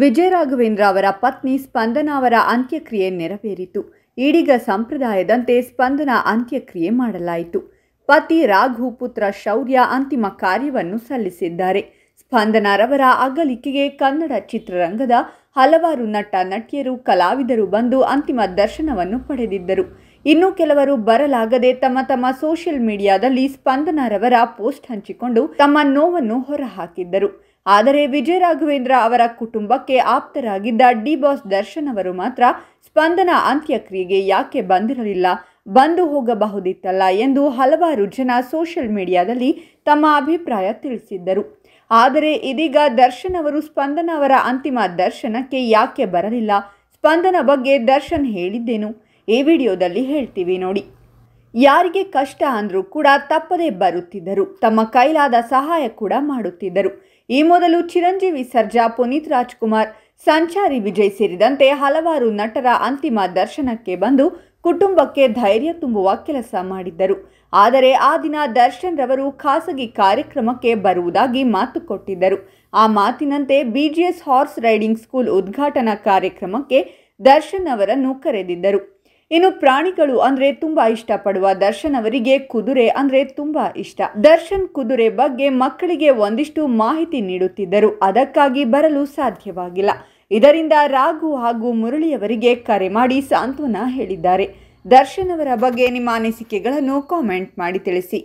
ವಿಜಯ ರಾಘವೇಂದ್ರ ಅವರ ಪತ್ನಿ ಸ್ಪಂದನಾ ಅವರ ಅಂತ್ಯಕ್ರಿಯೆ ನೆರವೇರಿತು ಈಡಿಗ ಸಂಪ್ರದಾಯದಂತೆ ಸ್ಪಂದನ ಅಂತ್ಯಕ್ರಿಯೆ ಮಾಡಲಾಯಿತು ಪತಿ ರಾಘು ಪುತ್ರ ಶೌರ್ಯ ಅಂತಿಮ ಕಾರ್ಯವನ್ನು ಸಲ್ಲಿಸಿದ್ದಾರೆ ಸ್ಪಂದನಾರವರ ಅಗಲಿಕೆಗೆ ಕನ್ನಡ ಚಿತ್ರರಂಗದ ಹಲವಾರು ನಟ ನಟಿಯರು ಕಲಾವಿದರು ಬಂದು ಅಂತಿಮ ದರ್ಶನವನ್ನು ಪಡೆದಿದ್ದರು ಇನ್ನು ಕೆಲವರು ಬರಲಾಗದೆ ತಮ್ಮ ತಮ್ಮ ಸೋಷಿಯಲ್ ಮೀಡಿಯಾದಲ್ಲಿ ಸ್ಪಂದನಾರವರ ಪೋಸ್ಟ್ ಹಂಚಿಕೊಂಡು ತಮ್ಮ ನೋವನ್ನು ಹೊರಹಾಕಿದ್ದರು ಆದರೆ ವಿಜಯ ರಾಘವೇಂದ್ರ ಅವರ ಕುಟುಂಬಕ್ಕೆ ಆಪ್ತರಾಗಿದ್ದ ಡಿ ಬಾಸ್ ದರ್ಶನ್ ಅವರು ಮಾತ್ರ ಸ್ಪಂದನ ಅಂತ್ಯಕ್ರಿಯೆಗೆ ಯಾಕೆ ಬಂದಿರಲಿಲ್ಲ ಬಂದು ಹೋಗಬಹುದಿತ್ತಲ್ಲ ಎಂದು ಹಲವಾರು ಜನ ಸೋಷಿಯಲ್ ಮೀಡಿಯಾದಲ್ಲಿ ತಮ್ಮ ಅಭಿಪ್ರಾಯ ತಿಳಿಸಿದ್ದರು ಆದರೆ ಇದೀಗ ದರ್ಶನ್ ಅವರು ಸ್ಪಂದನ ಅವರ ಅಂತಿಮ ದರ್ಶನಕ್ಕೆ ಯಾಕೆ ಬರಲಿಲ್ಲ ಸ್ಪಂದನ ಬಗ್ಗೆ ದರ್ಶನ್ ಹೇಳಿದ್ದೇನು ಈ ವಿಡಿಯೋದಲ್ಲಿ ಹೇಳ್ತೀವಿ ನೋಡಿ ಯಾರಿಗೆ ಕಷ್ಟ ಅಂದರೂ ಕೂಡ ತಪ್ಪದೇ ಬರುತ್ತಿದ್ದರು ತಮ್ಮ ಕೈಲಾದ ಸಹಾಯ ಕೂಡ ಮಾಡುತ್ತಿದ್ದರು ಈ ಮೊದಲು ಚಿರಂಜೀವಿ ಸರ್ಜಾ ಪುನೀತ್ ರಾಜ್ಕುಮಾರ್ ಸಂಚಾರಿ ವಿಜಯ್ ಸೇರಿದಂತೆ ಹಲವಾರು ನಟರ ಅಂತಿಮ ದರ್ಶನಕ್ಕೆ ಬಂದು ಕುಟುಂಬಕ್ಕೆ ಧೈರ್ಯ ತುಂಬುವ ಕೆಲಸ ಮಾಡಿದ್ದರು ಆದರೆ ಆ ದಿನ ದರ್ಶನ್ ರವರು ಖಾಸಗಿ ಕಾರ್ಯಕ್ರಮಕ್ಕೆ ಬರುವುದಾಗಿ ಮಾತು ಕೊಟ್ಟಿದ್ದರು ಆ ಮಾತಿನಂತೆ ಬಿಜಿಎಸ್ ಹಾರ್ಸ್ ರೈಡಿಂಗ್ ಸ್ಕೂಲ್ ಉದ್ಘಾಟನಾ ಕಾರ್ಯಕ್ರಮಕ್ಕೆ ದರ್ಶನ್ ಅವರನ್ನು ಕರೆದಿದ್ದರು ಇನ್ನು ಪ್ರಾಣಿಗಳು ಅಂದ್ರೆ ತುಂಬಾ ಇಷ್ಟಪಡುವ ದರ್ಶನ್ ಅವರಿಗೆ ಕುದುರೆ ಅಂದ್ರೆ ತುಂಬಾ ಇಷ್ಟ ದರ್ಶನ್ ಕುದುರೆ ಬಗ್ಗೆ ಮಕ್ಕಳಿಗೆ ಒಂದಿಷ್ಟು ಮಾಹಿತಿ ನೀಡುತ್ತಿದ್ದರು ಅದಕ್ಕಾಗಿ ಬರಲು ಸಾಧ್ಯವಾಗಿಲ್ಲ ಇದರಿಂದ ರಾಘು ಹಾಗೂ ಮುರಳಿಯವರಿಗೆ ಕರೆ ಮಾಡಿ ಸಾಂತ್ವನ ಹೇಳಿದ್ದಾರೆ ದರ್ಶನ್ ಅವರ ಬಗ್ಗೆ ನಿಮ್ಮ ಅನಿಸಿಕೆಗಳನ್ನು ಕಾಮೆಂಟ್ ಮಾಡಿ ತಿಳಿಸಿ